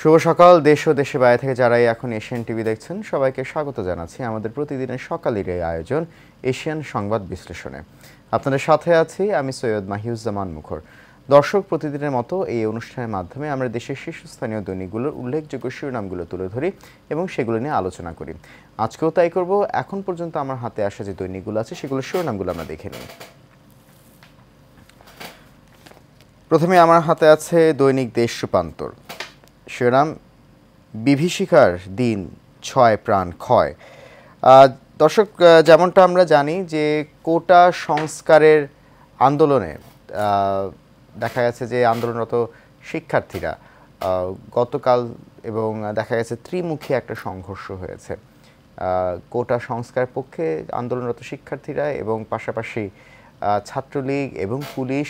শুভ সকাল দেশ ও দেশে বাইরে থেকে যারাই এখন এশিয়ান টিভি দেখছেন সবাইকে স্বাগত জানাচ্ছি আমাদের প্রতিদিনের সকালের এই আয়োজন এশিয়ান সংবাদ বিশ্লেষণে আপনাদের সাথে আছি আমি সৈয়দ মাহিউজ্জামান মুখর দর্শক প্রতিদিনের মতো এই অনুষ্ঠানের মাধ্যমে আমরা দেশের শীর্ষস্থানীয় দৈনিকগুলোর উল্লেখযোগ্য শিরোনামগুলো তুলে ধরি এবং সেগুলো নিয়ে আলোচনা করি আজকেও তাই করব এখন পর্যন্ত আমার হাতে আসা যে দৈনিকগুলো আছে সেগুলোর শিরোনামগুলো আমরা দেখে নিই প্রথমে আমার হাতে আছে দৈনিক দেশ রূপান্তর শিরাম বিভীষিকার দিন ছয় প্রাণ ক্ষয় দর্শক যেমনটা আমরা জানি যে কোটা সংস্কারের আন্দোলনে দেখা গেছে যে আন্দোলনরত শিক্ষার্থীরা গতকাল এবং দেখা গেছে ত্রিমুখী একটা সংঘর্ষ হয়েছে কোটা সংস্কার পক্ষে আন্দোলনরত শিক্ষার্থীরা এবং পাশাপাশি ছাত্রলীগ এবং পুলিশ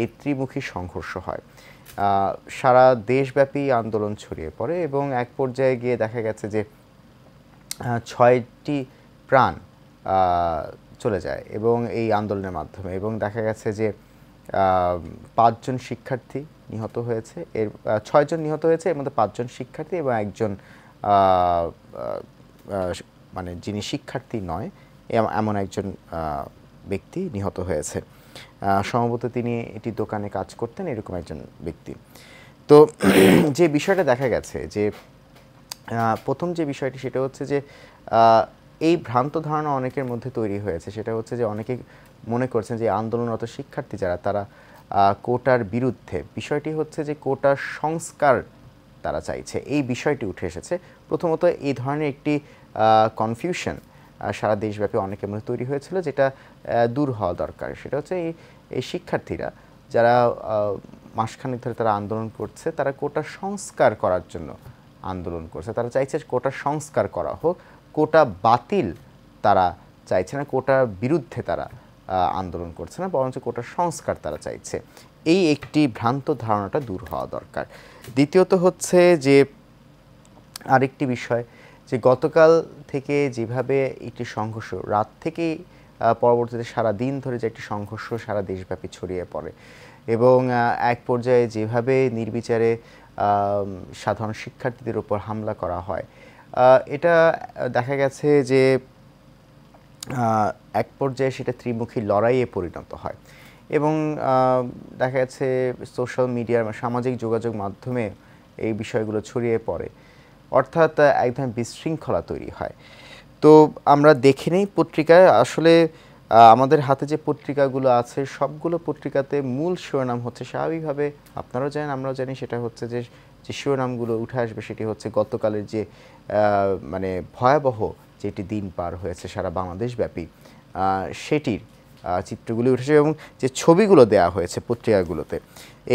এই ত্রিমুখী সংঘর্ষ হয় সারা দেশব্যাপী আন্দোলন ছড়িয়ে পড়ে এবং এক পর্যায়ে গিয়ে দেখা গেছে যে ছয়টি প্রাণ চলে যায় এবং এই আন্দোলনের মাধ্যমে এবং দেখা গেছে যে পাঁচজন শিক্ষার্থী নিহত হয়েছে এর ছয়জন নিহত হয়েছে এর মধ্যে পাঁচজন শিক্ষার্থী এবং একজন মানে যিনি শিক্ষার্থী নয় এমন একজন ব্যক্তি নিহত হয়েছে সম্ভবত তিনি এটি দোকানে কাজ করতেন এরকম একজন ব্যক্তি তো যে বিষয়টা দেখা গেছে যে প্রথম যে বিষয়টি সেটা হচ্ছে যে এই ভ্রান্ত ধারণা অনেকের মধ্যে তৈরি হয়েছে সেটা হচ্ছে যে অনেকে মনে করছেন যে আন্দোলনরত শিক্ষার্থী যারা তারা কোটার বিরুদ্ধে বিষয়টি হচ্ছে যে কোটার সংস্কার তারা চাইছে এই বিষয়টি উঠে এসেছে প্রথমত এই ধরনের একটি কনফিউশন সারা দেশব্যাপী অনেকের মধ্যে তৈরি হয়েছিল যেটা দূর হওয়া দরকার সেটা হচ্ছে এই শিক্ষার্থীরা যারা মাসখানেক ধরে তারা আন্দোলন করছে তারা কোটা সংস্কার করার জন্য আন্দোলন করছে তারা চাইছে কোটা সংস্কার করা হোক কোটা বাতিল তারা চাইছে না কোটার বিরুদ্ধে তারা আন্দোলন করছে না বরঞ্চ কোটার সংস্কার তারা চাইছে এই একটি ভ্রান্ত ধারণাটা দূর হওয়া দরকার দ্বিতীয়ত হচ্ছে যে আরেকটি বিষয় যে গতকাল থেকে যেভাবে একটি সংঘর্ষ রাত থেকে পরবর্তীতে সারা দিন ধরে যে একটি সংঘর্ষ সারা দেশব্যাপী ছড়িয়ে পড়ে এবং এক পর্যায়ে যেভাবে নির্বিচারে সাধারণ শিক্ষার্থীদের উপর হামলা করা হয় এটা দেখা গেছে যে এক পর্যায়ে সেটা ত্রিমুখী লড়াইয়ে পরিণত হয় এবং দেখা যাচ্ছে সোশ্যাল মিডিয়ার সামাজিক যোগাযোগ মাধ্যমে এই বিষয়গুলো ছড়িয়ে পড়ে অর্থাৎ এক ধরনের বিশৃঙ্খলা তৈরি হয় তো আমরা দেখে নেই পত্রিকায় আসলে আমাদের হাতে যে পত্রিকাগুলো আছে সবগুলো পত্রিকাতে মূল শিরোনাম হচ্ছে স্বাভাবিকভাবে আপনারাও জানেন আমরাও জানি সেটা হচ্ছে যে যে শিরোনামগুলো উঠে আসবে সেটি হচ্ছে গতকালের যে মানে ভয়াবহ যেটি দিন পার হয়েছে সারা বাংলাদেশ ব্যাপী সেটির চিত্রগুলি উঠেছে এবং যে ছবিগুলো দেয়া হয়েছে পত্রিকাগুলোতে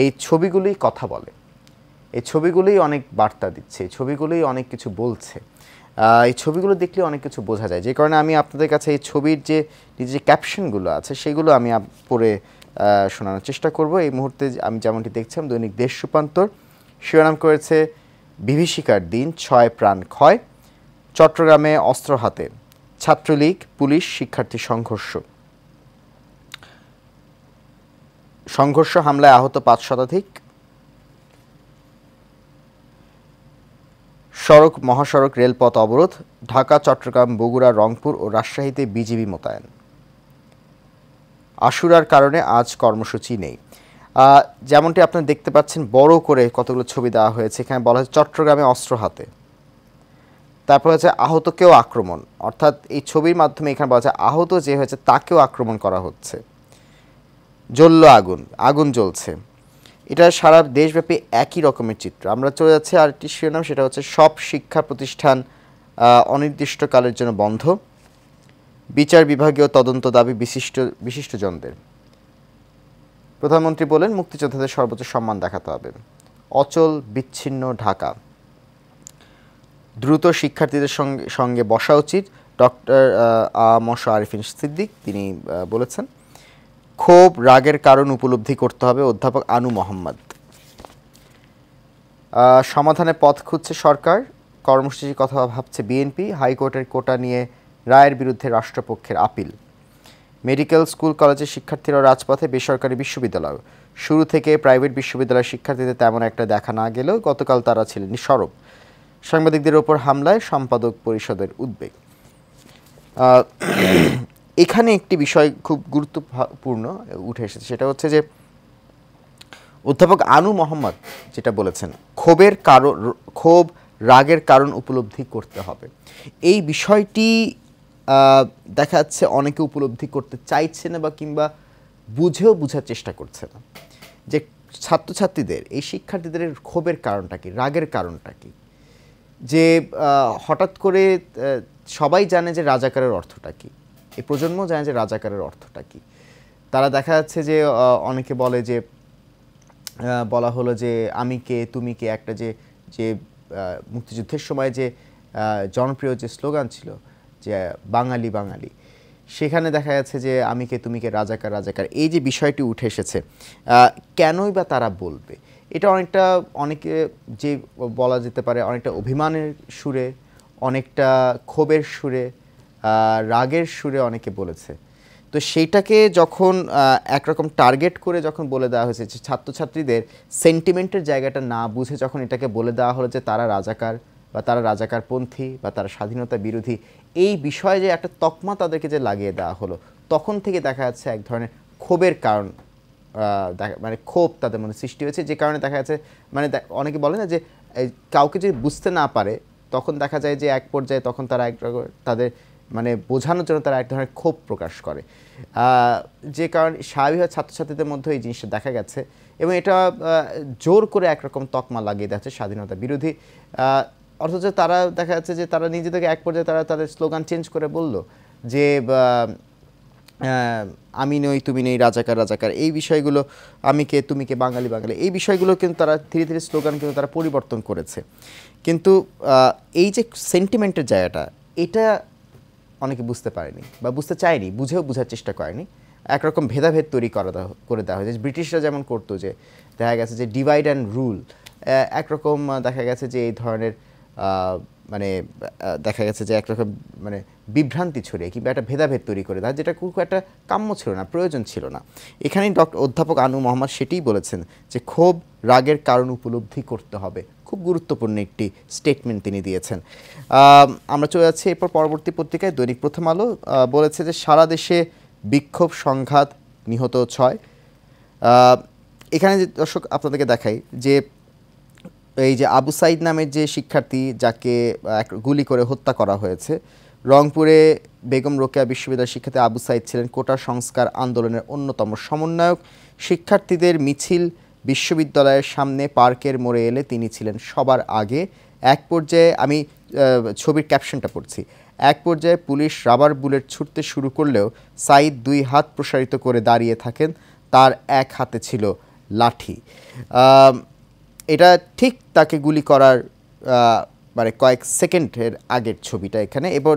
এই ছবিগুলি কথা বলে এই ছবিগুলোই অনেক বার্তা দিচ্ছে এই ছবিগুলোই অনেক কিছু বলছে এই ছবিগুলো দেখলে অনেক কিছু বোঝা যায় যে কারণে আমি আপনাদের কাছে এই ছবির যে যে ক্যাপশনগুলো আছে সেগুলো আমি পড়ে শোনানোর চেষ্টা করব এই মুহূর্তে আমি যেমনটি দেখছিলাম দৈনিক দেশ রূপান্তর শিরোনাম করেছে বিভীষিকার দিন ছয় প্রাণ ক্ষয় চট্টগ্রামে অস্ত্র হাতে ছাত্রলীগ পুলিশ শিক্ষার্থী সংঘর্ষ সংঘর্ষ হামলায় আহত পাঁচ শতাধিক সড়ক মহাসড়ক রেলপথ অবরোধ ঢাকা চট্টগ্রাম বগুড়া রংপুর ও রাজশাহীতে বিজিবি মোতায়েন আশুরার কারণে আজ কর্মসূচি নেই যেমনটি আপনারা দেখতে পাচ্ছেন বড় করে কতগুলো ছবি দেওয়া হয়েছে এখানে বলা হয়েছে চট্টগ্রামে অস্ত্র হাতে তারপর হচ্ছে আহতকেও আক্রমণ অর্থাৎ এই ছবির মাধ্যমে এখানে বলা হয়েছে আহত যে হয়েছে তাকেও আক্রমণ করা হচ্ছে জ্বলল আগুন আগুন জ্বলছে এটা সারা দেশব্যাপী একই রকমের চিত্র আমরা চলে যাচ্ছি আরেকটি শিরোনাম সেটা হচ্ছে সব শিক্ষা প্রতিষ্ঠান অনির্দিষ্টকালের জন্য বন্ধ বিচার বিভাগীয় তদন্ত দাবি বিশিষ্ট বিশিষ্টজনদের প্রধানমন্ত্রী বলেন মুক্তিযোদ্ধাদের সর্বোচ্চ সম্মান দেখাতে হবে অচল বিচ্ছিন্ন ঢাকা দ্রুত শিক্ষার্থীদের সঙ্গে সঙ্গে বসা উচিত ডক্টর আ মশ আরিফিন সিদ্দিক তিনি বলেছেন ক্ষোভ রাগের কারণ উপলব্ধি করতে হবে অধ্যাপক আনু মোহাম্মদ সমাধানে পথ খুঁজছে সরকার কর্মসূচির কথা ভাবছে বিএনপি হাইকোর্টের কোটা নিয়ে রায়ের বিরুদ্ধে রাষ্ট্রপক্ষের আপিল মেডিকেল স্কুল কলেজের শিক্ষার্থীরা রাজপথে বেসরকারি বিশ্ববিদ্যালয় শুরু থেকে প্রাইভেট বিশ্ববিদ্যালয়ের শিক্ষার্থীদের তেমন একটা দেখা না গেলেও গতকাল তারা ছিলেন সরব সাংবাদিকদের ওপর হামলায় সম্পাদক পরিষদের উদ্বেগ এখানে একটি বিষয় খুব গুরুত্বপূর্ণ উঠে এসেছে সেটা হচ্ছে যে অধ্যাপক আনু মোহাম্মদ যেটা বলেছেন ক্ষোভের কারণ ক্ষোভ রাগের কারণ উপলব্ধি করতে হবে এই বিষয়টি দেখা যাচ্ছে অনেকে উপলব্ধি করতে চাইছে না বা কিংবা বুঝেও বোঝার চেষ্টা করছে না যে ছাত্রছাত্রীদের এই শিক্ষার্থীদের ক্ষোভের কারণটা কি রাগের কারণটা কি যে হঠাৎ করে সবাই জানে যে রাজাকারের অর্থটা কী এই প্রজন্ম জানে যে রাজাকারের অর্থটা কি তারা দেখা যাচ্ছে যে অনেকে বলে যে বলা হলো যে আমি কে তুমি কে একটা যে যে মুক্তিযুদ্ধের সময় যে জনপ্রিয় যে স্লোগান ছিল যে বাঙালি বাঙালি সেখানে দেখা যাচ্ছে যে আমি কে তুমি কে রাজাকার রাজাকার এই যে বিষয়টি উঠে এসেছে কেনই বা তারা বলবে এটা অনেকটা অনেকে যে বলা যেতে পারে অনেকটা অভিমানের সুরে অনেকটা ক্ষোভের সুরে রাগের সুরে অনেকে বলেছে তো সেইটাকে যখন একরকম টার্গেট করে যখন বলে দেওয়া হয়েছে যে ছাত্রছাত্রীদের সেন্টিমেন্টের জায়গাটা না বুঝে যখন এটাকে বলে দেওয়া হলো যে তারা রাজাকার বা তারা রাজাকারপন্থী বা তারা স্বাধীনতা বিরোধী এই বিষয়ে যে একটা তকমা তাদেরকে যে লাগিয়ে দেওয়া হলো তখন থেকে দেখা যাচ্ছে এক ধরনের ক্ষোভের কারণ মানে ক্ষোভ তাদের মনে সৃষ্টি হয়েছে যে কারণে দেখা যাচ্ছে মানে অনেকে বলে না যে কাউকে যদি বুঝতে না পারে তখন দেখা যায় যে এক পর্যায়ে তখন তারা এক তাদের মানে বোঝানোর জন্য তারা এক ধরনের ক্ষোভ প্রকাশ করে যে কারণ স্বাভাবিক ছাত্রছাত্রীদের মধ্যে এই জিনিসটা দেখা গেছে এবং এটা জোর করে একরকম তকমা লাগিয়ে দেওয়া হচ্ছে স্বাধীনতা বিরোধী অথচ তারা দেখা যাচ্ছে যে তারা নিজেদেরকে এক পর্যায়ে তারা তাদের স্লোগান চেঞ্জ করে বলল যে আমি নই তুমি নেই রাজাকার রাজাকার এই বিষয়গুলো আমি কে তুমি কে বাঙালি বাঙালি এই বিষয়গুলো কিন্তু তারা ধীরে ধীরে স্লোগান কিন্তু তারা পরিবর্তন করেছে কিন্তু এই যে সেন্টিমেন্টের জায়গাটা এটা অনেকে বুঝতে পারেনি বা বুঝতে চায়নি বুঝেও বোঝার চেষ্টা করেনি একরকম ভেদাভেদ তৈরি করা করে দেওয়া হয়েছে ব্রিটিশরা যেমন করতো যে দেখা গেছে যে ডিভাইড অ্যান্ড রুল একরকম দেখা গেছে যে এই ধরনের মানে দেখা গেছে যে একরকম মানে বিভ্রান্তি ছড়িয়ে কিংবা একটা ভেদাভেদ তৈরি করে দেওয়া যেটা খুব একটা কাম্য ছিল না প্রয়োজন ছিল না এখানেই ডক্টর অধ্যাপক আনু মোহাম্মদ সেটিই বলেছেন যে ক্ষোভ রাগের কারণ উপলব্ধি করতে হবে খুব গুরুত্বপূর্ণ একটি স্টেটমেন্ট তিনি দিয়েছেন আমরা চলে যাচ্ছি এরপর পরবর্তী পত্রিকায় দৈনিক প্রথম আলো বলেছে যে সারা দেশে বিক্ষোভ সংঘাত নিহত ছয় এখানে যে দর্শক আপনাদেরকে দেখাই যে এই যে আবু সাইদ নামের যে শিক্ষার্থী যাকে গুলি করে হত্যা করা হয়েছে রংপুরে বেগম রোকেয়া বিশ্ববিদ্যালয়ের শিক্ষার্থী আবু সাইদ ছিলেন কোটা সংস্কার আন্দোলনের অন্যতম সমন্বয়ক শিক্ষার্থীদের মিছিল বিশ্ববিদ্যালয়ের সামনে পার্কের মোড়ে এলে তিনি ছিলেন সবার আগে এক পর্যায়ে আমি ছবির ক্যাপশনটা পড়ছি এক পর্যায়ে পুলিশ রাবার বুলেট ছুটতে শুরু করলেও সাইদ দুই হাত প্রসারিত করে দাঁড়িয়ে থাকেন তার এক হাতে ছিল লাঠি এটা ঠিক তাকে গুলি করার মানে কয়েক সেকেন্ডের আগের ছবিটা এখানে এরপর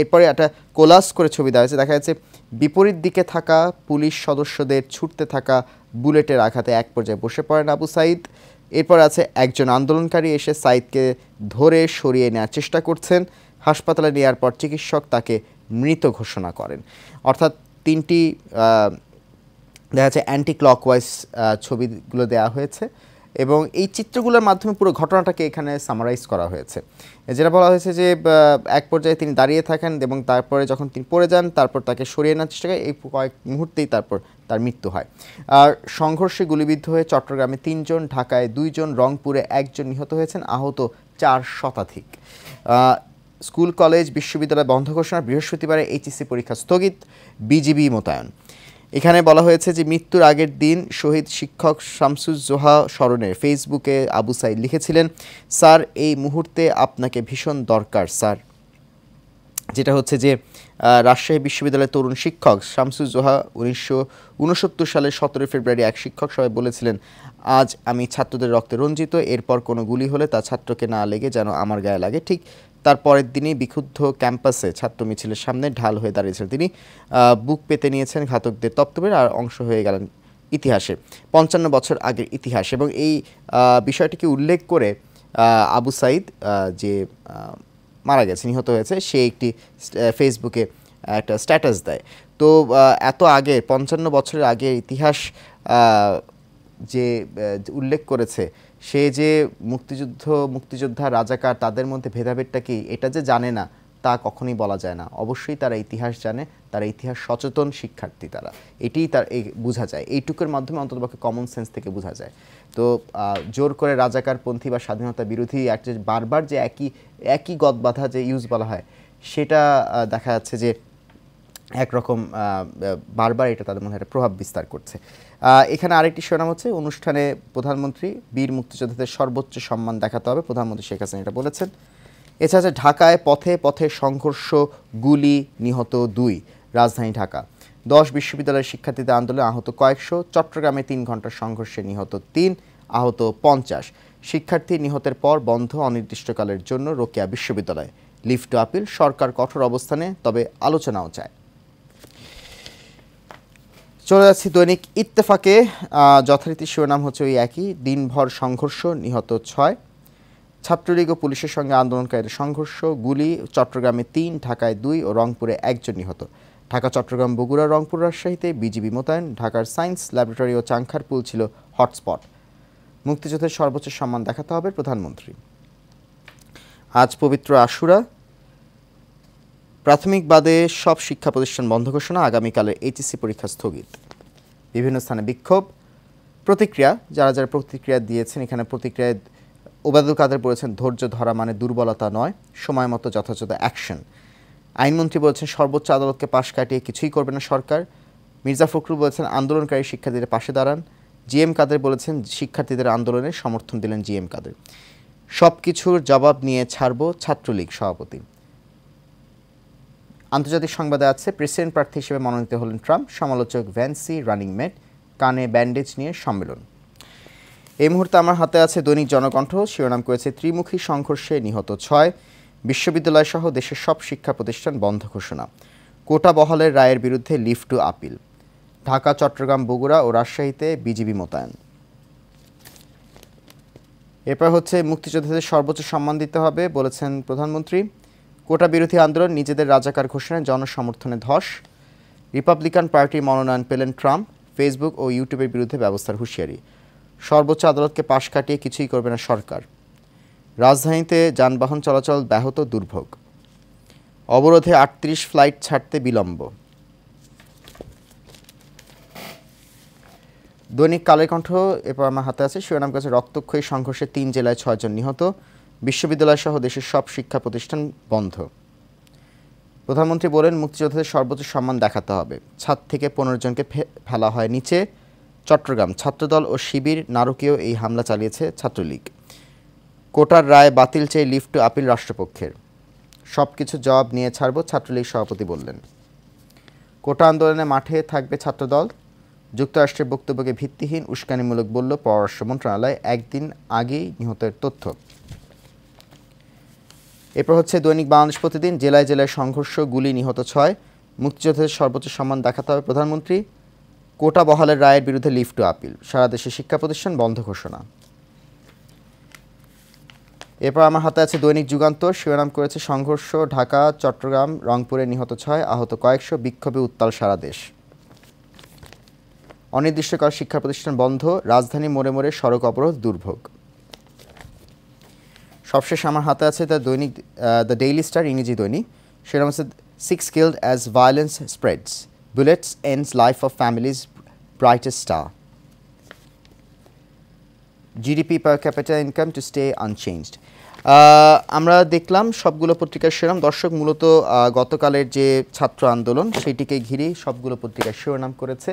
এরপরে একটা কোলাস করে ছবি দেওয়া হয়েছে দেখা যাচ্ছে বিপরীত দিকে থাকা পুলিশ সদস্যদের ছুটতে থাকা বুলেটের আঘাতে এক পর্যায়ে বসে পড়েন আবু সাইদ এরপর আছে একজন আন্দোলনকারী এসে সাইদকে ধরে সরিয়ে নেওয়ার চেষ্টা করছেন হাসপাতালে নেওয়ার পর চিকিৎসক তাকে মৃত ঘোষণা করেন অর্থাৎ তিনটি দেখা যাচ্ছে অ্যান্টি ক্লকওয়াইজ ছবিগুলো দেওয়া হয়েছে এবং এই চিত্রগুলোর মাধ্যমে পুরো ঘটনাটাকে এখানে সামারাইজ করা হয়েছে যেটা বলা হয়েছে যে এক পর্যায়ে তিনি দাঁড়িয়ে থাকেন এবং তারপরে যখন তিনি পড়ে যান তারপর তাকে সরিয়ে নেওয়ার চেষ্টা করে এই কয়েক মুহূর্তেই তারপর তার মৃত্যু হয় আর সংঘর্ষে গুলিবিদ্ধ হয়ে চট্টগ্রামে তিনজন ঢাকায় দুইজন রংপুরে একজন নিহত হয়েছেন আহত চার শতাধিক স্কুল কলেজ বিশ্ববিদ্যালয় বন্ধ ঘোষণা বৃহস্পতিবারে এইচএসসি পরীক্ষা স্থগিত বিজিবি মোতায়েন এখানে বলা হয়েছে যে মৃত্যুর আগের দিন শহীদ শিক্ষক শামসুজ্জোহা স্মরণের ফেসবুকে আবু সাইদ লিখেছিলেন স্যার এই মুহূর্তে আপনাকে ভীষণ দরকার স্যার যেটা হচ্ছে যে রাজশাহী বিশ্ববিদ্যালয়ের তরুণ শিক্ষক শামসুজোহা উনিশশো উনসত্তর সালের সতেরোই ফেব্রুয়ারি এক শিক্ষক সবাই বলেছিলেন আজ আমি ছাত্রদের রক্তে রঞ্জিত এরপর কোনো গুলি হলে তা ছাত্রকে না লেগে যেন আমার গায়ে লাগে ঠিক তার পরের দিনই বিক্ষুব্ধ ক্যাম্পাসে ছাত্র মিছিলের সামনে ঢাল হয়ে দাঁড়িয়েছিলেন তিনি বুক পেতে নিয়েছেন ঘাতকদের তপ্তবের আর অংশ হয়ে গেলেন ইতিহাসে পঞ্চান্ন বছর আগের ইতিহাস এবং এই বিষয়টিকে উল্লেখ করে আবু সাইদ যে মারা গেছে নিহত হয়েছে সে একটি ফেসবুকে একটা স্ট্যাটাস দেয় তো এত আগে পঞ্চান্ন বছরের আগে ইতিহাস যে উল্লেখ করেছে সে যে মুক্তিযুদ্ধ মুক্তিযোদ্ধা রাজাকার তাদের মধ্যে ভেদাভেদটা কি এটা যে জানে না তা কখনই বলা যায় না অবশ্যই তারা ইতিহাস জানে তারা ইতিহাস সচেতন শিক্ষার্থী তারা এটিই তার এই বোঝা যায় এইটুকুর মাধ্যমে অন্ততপক্ষে কমন সেন্স থেকে বোঝা যায় তো জোর করে রাজাকারপন্থী বা স্বাধীনতা বিরোধী এক যে বারবার যে একই একই গদ বাধা যে ইউজ বলা হয় সেটা দেখা যাচ্ছে যে একরকম বারবার এটা তাদের মনে একটা প্রভাব বিস্তার করছে এখানে আরেকটি শিরোনাম হচ্ছে অনুষ্ঠানে প্রধানমন্ত্রী বীর মুক্তিযোদ্ধাদের সর্বোচ্চ সম্মান দেখাতে হবে প্রধানমন্ত্রী শেখ হাসিনা এটা বলেছেন এছাড়া ঢাকায় পথে পথে সংঘর্ষ গুলি নিহত দুই রাজধানী ঢাকা দশ বিশ্ববিদ্যালয়ের শিক্ষার্থীদের আন্দোলনে আহত কয়েকশো চট্টগ্রামে তিন ঘন্টার সংঘর্ষে নিহত তিন আহত পঞ্চাশ শিক্ষার্থী নিহতের পর বন্ধ অনির্দিষ্টকালের জন্য রোকেয়া বিশ্ববিদ্যালয় লিফট আপিল সরকার কঠোর অবস্থানে তবে আলোচনাও চায় চলে যাচ্ছি দৈনিক ইত্তেফাকে যথারীতি শিরোনাম হচ্ছে ওই একই দিনভর সংঘর্ষ নিহত ছয় ছাত্রলীগ ও পুলিশের সঙ্গে আন্দোলনকারীদের সংঘর্ষ গুলি চট্টগ্রামে তিন ঢাকায় দুই ও রংপুরে একজন নিহত ঢাকা চট্টগ্রাম বগুড়া রংপুর রাজশাহীতে বিজিবি মোতায়েন ঢাকার সায়েন্স ল্যাবরেটরি ও চাংখারপুল ছিল হটস্পট মুক্তিযুদ্ধের সর্বোচ্চ সম্মান দেখাতে হবে প্রধানমন্ত্রী আজ পবিত্র আশুরা প্রাথমিক বাদে সব শিক্ষা প্রতিষ্ঠান বন্ধ ঘোষণা আগামীকালের এইচএসসি পরীক্ষা স্থগিত বিভিন্ন স্থানে বিক্ষোভ প্রতিক্রিয়া যারা যারা প্রতিক্রিয়া দিয়েছেন এখানে প্রতিক্রিয়ায় ওবায়দুল কাদের বলেছেন ধৈর্য ধরা মানে দুর্বলতা নয় সময় মতো যথাযথ অ্যাকশন আইনমন্ত্রী বলেছেন সর্বোচ্চ আদালতকে পাশ কাটিয়ে কিছুই করবে না সরকার মির্জা ফখরুল বলেছেন আন্দোলনকারী শিক্ষার্থীদের পাশে দাঁড়ান জিএম কাদের বলেছেন শিক্ষার্থীদের আন্দোলনে সমর্থন দিলেন জি এম কাদের সব কিছুর জবাব নিয়ে ছাড়ব ছাত্রলীগ সভাপতি আন্তর্জাতিক সংবাদে আছে প্রেসিডেন্ট প্রার্থী হিসেবে মনোনীত হলেন ট্রাম্প সমালোচক ভ্যান্সি রানিং মেট কানে ব্যান্ডেজ নিয়ে সম্মেলন এই মুহূর্তে আমার হাতে আছে দৈনিক জনকণ্ঠ শিরোনাম করেছে ত্রিমুখী সংঘর্ষে নিহত ছয় বিশ্ববিদ্যালয় সহ দেশের সব শিক্ষা প্রতিষ্ঠান বন্ধ ঘোষণা কোটা বহালের রায়ের বিরুদ্ধে লিফট টু আপিল ঢাকা চট্টগ্রাম বগুড়া ও রাজশাহীতে বিজিবি মোতায়েন এরপর হচ্ছে মুক্তিযোদ্ধাদের সর্বোচ্চ সম্মান দিতে হবে বলেছেন প্রধানমন্ত্রী কোটা বিরোধী আন্দোলন নিজেদের রাজাকার ঘোষণায় জনসমর্থনে ধস রিপাবলিকান পার্টির মনোনয়ন পেলেন ট্রাম্প ফেসবুক ও ইউটিউবের বিরুদ্ধে ব্যবস্থার হুঁশিয়ারি সর্বোচ্চ আদালতকে পাশ কাটিয়ে কিছুই করবে না সরকার রাজধানীতে যানবাহন চলাচল ব্যাহত দুর্ভোগ অবরোধে আটত্রিশ ফ্লাইট ছাড়তে বিলম্ব দৈনিক কালের কণ্ঠ এরপর আমার হাতে আছে শিরোনাম কাছে রক্তক্ষয়ী সংঘর্ষে তিন জেলায় ছয়জন নিহত বিশ্ববিদ্যালয়সহ দেশের সব শিক্ষা প্রতিষ্ঠান বন্ধ প্রধানমন্ত্রী বলেন মুক্তিযোদ্ধাদের সর্বোচ্চ সম্মান দেখাতে হবে ছাদ থেকে পনেরো জনকে ফেলা হয় নিচে চট্টগ্রাম ছাত্রদল ও শিবির নারকীয় এই হামলা চালিয়েছে ছাত্রলীগ কোটার রায় বাতিল চেয়ে লিফট আপিল রাষ্ট্রপক্ষের সব কিছু জবাব নিয়ে ছাড়ব ছাত্রলীগ সভাপতি বললেন কোটা আন্দোলনে মাঠে থাকবে ছাত্রদল যুক্তরাষ্ট্রের বক্তব্যকে ভিত্তিহীন উস্কানিমূলক বলল পররাষ্ট্র মন্ত্রণালয় একদিন আগেই নিহতের তথ্য এরপর হচ্ছে দৈনিক বাংলাদেশ প্রতিদিন জেলায় জেলায় সংঘর্ষ গুলি নিহত ছয় মুক্তিযোদ্ধাদের সর্বোচ্চ সম্মান দেখাতে হবে প্রধানমন্ত্রী কোটা বহালের রায়ের বিরুদ্ধে লিভ টু আপিল সারা দেশে শিক্ষা প্রতিষ্ঠান বন্ধ ঘোষণা এরপর আমার হাতে আছে দৈনিক যুগান্তর শিরোনাম করেছে সংঘর্ষ ঢাকা চট্টগ্রাম রংপুরে নিহত ছয় আহত কয়েকশো বিক্ষোভে উত্তাল সারা দেশ অনির্দিষ্টকাল শিক্ষা প্রতিষ্ঠান বন্ধ রাজধানী মোড়ে মোড়ে সড়ক অবরোধ দুর্ভোগ সবশেষ আমার হাতে আছে দ্য দৈনিক দ্য ডেইলি স্টার ইংরেজি দৈনিক শিরোনাম আছে six killed as violence spreads Bullets ends life of family's brightest star. GDP per capita income to stay unchanged আমরা দেখলাম সবগুলো পত্রিকার শিরোনাম দর্শক মূলত uh, গতকালের যে ছাত্র আন্দোলন সেটিকে ঘিরে সবগুলো পত্রিকার শিরোনাম করেছে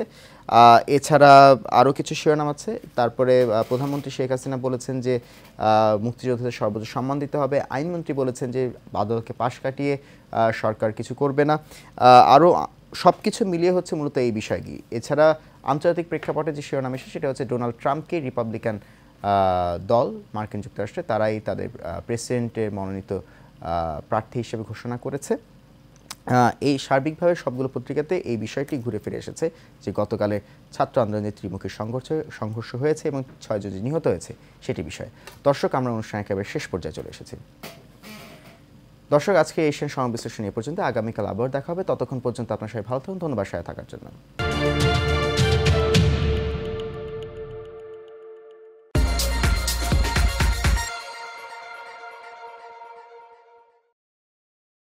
uh, এছাড়া আরও কিছু শিরোনাম আছে তারপরে uh, প্রধানমন্ত্রী শেখ হাসিনা বলেছেন যে মুক্তিযোদ্ধাদের সর্বোচ্চ সম্মান দিতে হবে আইনমন্ত্রী বলেছেন যে বাদলকে পাশ কাটিয়ে সরকার কিছু করবে না আরও সব কিছু মিলিয়ে হচ্ছে মূলত এই বিষয়টি এছাড়া আন্তর্জাতিক প্রেক্ষাপটে যে শিরোনাম এসেছে সেটা হচ্ছে ডোনাল্ড ট্রাম্পকে রিপাবলিকান দল মার্কিন যুক্তরাষ্ট্রে তারাই তাদের প্রেসিডেন্টের মনোনীত প্রার্থী হিসেবে ঘোষণা করেছে এই সার্বিকভাবে সবগুলো পত্রিকাতে এই বিষয়টি ঘুরে ফিরে এসেছে যে গতকালের ছাত্র আন্দোলনের ত্রিমুখী সংঘর্ষ সংঘর্ষ হয়েছে এবং ছয়জন নিহত হয়েছে সেটি বিষয়ে দর্শক আমরা অনুষ্ঠান একেবারে শেষ পর্যায়ে চলে এসেছি দর্শক আজকে এশিয়ান সংবিশ্লেষণ নিয়ে পর্যন্ত আগামীকাল আবার দেখা হবে ততক্ষণ পর্যন্ত আপনার সবাই ভালো থাকুন ধন্যবাদ সাথে থাকার জন্য